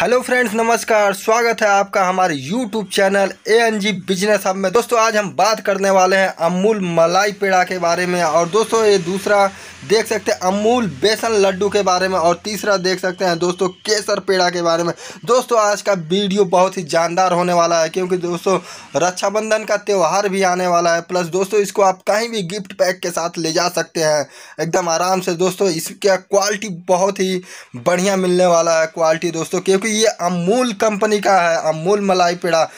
hello friends नमस्कार स्वागत है आपका हमारे YouTube channel A N G business hub में दोस्तों आज हम बात करने वाले हैं अमूल मलाई पेड़ा के बारे में और दोस्तों ये दूसरा देख सकते हैं अमूल बेसन लड्डू के बारे में और तीसरा देख सकते हैं दोस्तों केसर पेड़ा के बारे में दोस्तों आज का वीडियो बहुत ही जानदार होने वाला है क्योंकि दोस्तों रक्षाबंधन का त्यौहार भी आने वाला है प्लस दोस्तों इसको आप कहीं भी गिफ्ट पैक के साथ ले जा सकते हैं एकदम आराम से दोस्तों इसका क्वालिटी बहुत ही बढ़िया मिलने वाला है क्वालिटी दोस्तों क्योंकि क्योंकि ये अमूल कंपनी का है अमूल मलाई पेड़ा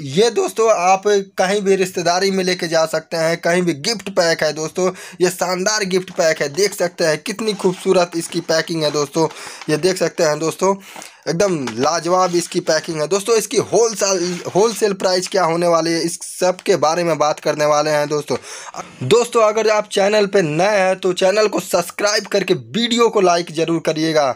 ये दोस्तों आप कहीं भी रिश्तेदारी में लेके जा सकते हैं कहीं भी गिफ्ट पैक है दोस्तों ये शानदार गिफ्ट पैक है देख सकते हैं कितनी खूबसूरत इसकी पैकिंग है दोस्तों ये देख सकते हैं दोस्तों एकदम लाजवाब इसकी पैकिंग है दोस्तों इसकी होल होलसेल प्राइस क्या होने वाली है इस सब के बारे में बात करने वाले हैं दोस्तों दोस्तों अगर आप चैनल पे नए हैं तो चैनल को सब्सक्राइब करके वीडियो को लाइक ज़रूर करिएगा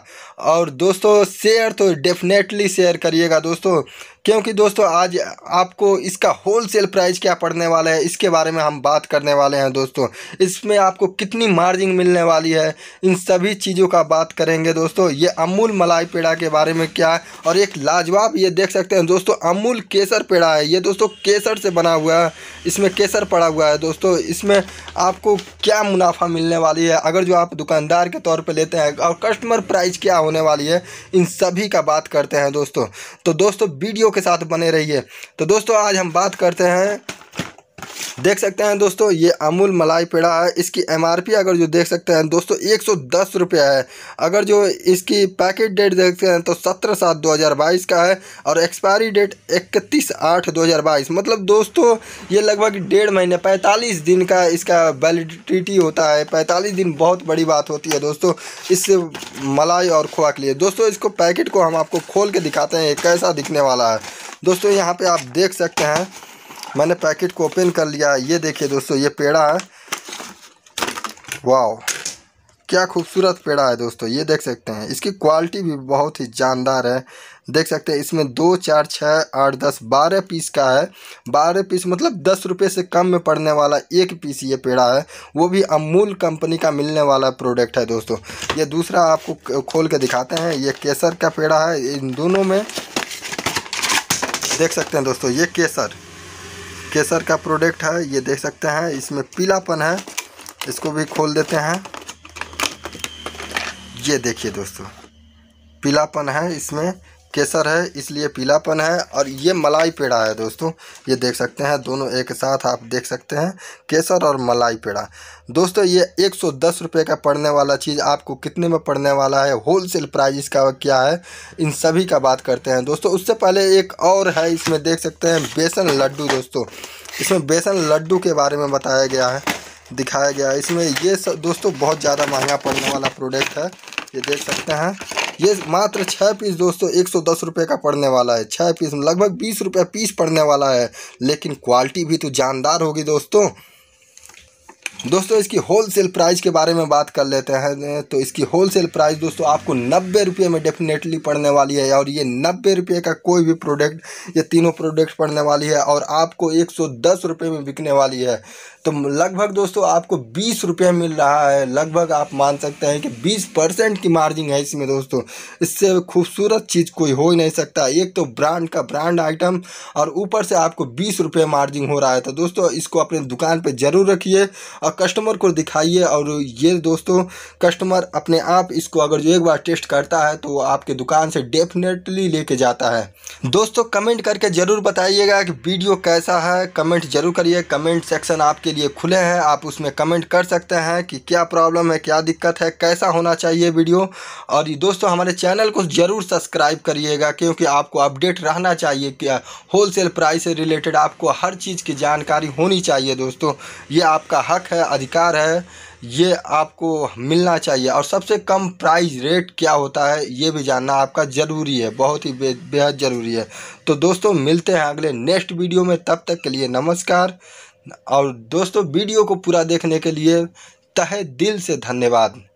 और दोस्तों शेयर तो डेफिनेटली शेयर करिएगा दोस्तों क्योंकि दोस्तों आज आपको इसका होलसेल प्राइस क्या पड़ने वाला है इसके बारे में हम बात करने वाले हैं दोस्तों इसमें आपको कितनी मार्जिन मिलने वाली है इन सभी चीज़ों का बात करेंगे दोस्तों ये अमूल मलाई पेड़ा के बारे में क्या है और एक लाजवाब ये देख सकते हैं दोस्तों अमूल केसर पेड़ा है ये दोस्तों केसर से बना हुआ है इसमें केसर पड़ा हुआ है दोस्तों इसमें आपको क्या मुनाफा मिलने वाली है अगर जो आप दुकानदार के तौर पर लेते हैं और कस्टमर प्राइस क्या होने वाली है इन सभी का बात करते हैं दोस्तों तो दोस्तों वीडियो के साथ बने रहिए तो दोस्तों आज हम बात करते हैं देख सकते हैं दोस्तों ये अमूल मलाई पेड़ा है इसकी एमआरपी अगर जो देख सकते हैं दोस्तों एक सौ दस है अगर जो इसकी पैकेट डेट देखते हैं तो सत्रह सात दो हज़ार बाईस का है और एक्सपायरी डेट इकतीस आठ दो हज़ार बाईस मतलब दोस्तों ये लगभग डेढ़ महीने पैंतालीस दिन का इसका वैलिडिटी होता है पैंतालीस दिन बहुत बड़ी बात होती है दोस्तों इस मलाई और खोआ के लिए दोस्तों इसको पैकेट को हम आपको खोल के दिखाते हैं कैसा दिखने वाला है दोस्तों यहाँ पर आप देख सकते हैं मैंने पैकेट को ओपन कर लिया ये देखिए दोस्तों ये पेड़ा है वाह क्या खूबसूरत पेड़ा है दोस्तों ये देख सकते हैं इसकी क्वालिटी भी बहुत ही जानदार है देख सकते हैं इसमें दो चार छः आठ दस बारह पीस का है बारह पीस मतलब दस रुपये से कम में पड़ने वाला एक पीस ये पेड़ा है वो भी अमूल कंपनी का मिलने वाला प्रोडक्ट है दोस्तों ये दूसरा आपको खोल के दिखाते हैं ये केसर का पेड़ा है इन दोनों में देख सकते हैं दोस्तों ये केसर केसर का प्रोडक्ट है ये देख सकते हैं इसमें पीलापन है इसको भी खोल देते हैं ये देखिए दोस्तों पीलापन है इसमें केसर है इसलिए पीलापन है और ये मलाई पेड़ा है दोस्तों ये देख सकते हैं दोनों एक साथ आप देख सकते हैं केसर और मलाई पेड़ा दोस्तों ये एक सौ दस रुपये का पड़ने वाला चीज़ आपको कितने में पड़ने वाला है होलसेल प्राइस इसका क्या है इन सभी का बात करते हैं दोस्तों उससे पहले एक और है इसमें देख सकते हैं बेसन लड्डू दोस्तों इसमें बेसन लड्डू के बारे में बताया गया है दिखाया गया है इसमें ये सब दोस्तों बहुत ज़्यादा महंगा पड़ने वाला प्रोडक्ट है ये देख सकते हैं ये मात्र छः पीस दोस्तों एक सौ दस रुपये का पड़ने वाला है छः पीस लगभग बीस रुपये पीस पड़ने वाला है लेकिन क्वालिटी भी तो जानदार होगी दोस्तों दोस्तों इसकी होलसेल प्राइस के बारे में बात कर लेते हैं तो इसकी होलसेल प्राइस दोस्तों आपको नब्बे रुपये में डेफिनेटली पड़ने वाली है और ये नब्बे रुपये का कोई भी प्रोडक्ट ये तीनों प्रोडक्ट पड़ने वाली है और आपको एक सौ दस रुपये में बिकने वाली है तो लगभग दोस्तों आपको बीस रुपये मिल रहा है लगभग आप मान सकते हैं कि बीस परसेंट की मार्जिन है इसमें दोस्तों इससे खूबसूरत चीज़ कोई हो ही नहीं सकता एक तो ब्रांड का ब्रांड आइटम और ऊपर से आपको बीस रुपये मार्जिन हो रहा है तो दोस्तों इसको अपने दुकान पर ज़रूर रखिए और कस्टमर को दिखाइए और ये दोस्तों कस्टमर अपने आप इसको अगर जो एक बार टेस्ट करता है तो आपके दुकान से डेफिनेटली लेके जाता है दोस्तों कमेंट करके ज़रूर बताइएगा कि वीडियो कैसा है कमेंट जरूर करिए कमेंट सेक्शन आपके लिए खुले हैं आप उसमें कमेंट कर सकते हैं कि क्या प्रॉब्लम है क्या दिक्कत है कैसा होना चाहिए वीडियो और दोस्तों हमारे चैनल को ज़रूर सब्सक्राइब करिएगा क्योंकि आपको अपडेट रहना चाहिए होल होलसेल प्राइस से रिलेटेड आपको हर चीज़ की जानकारी होनी चाहिए दोस्तों ये आपका हक है है अधिकार है ये आपको मिलना चाहिए और सबसे कम प्राइस रेट क्या होता है ये भी जानना आपका ज़रूरी है बहुत ही बे बेहद ज़रूरी है तो दोस्तों मिलते हैं अगले नेक्स्ट वीडियो में तब तक के लिए नमस्कार और दोस्तों वीडियो को पूरा देखने के लिए तहे दिल से धन्यवाद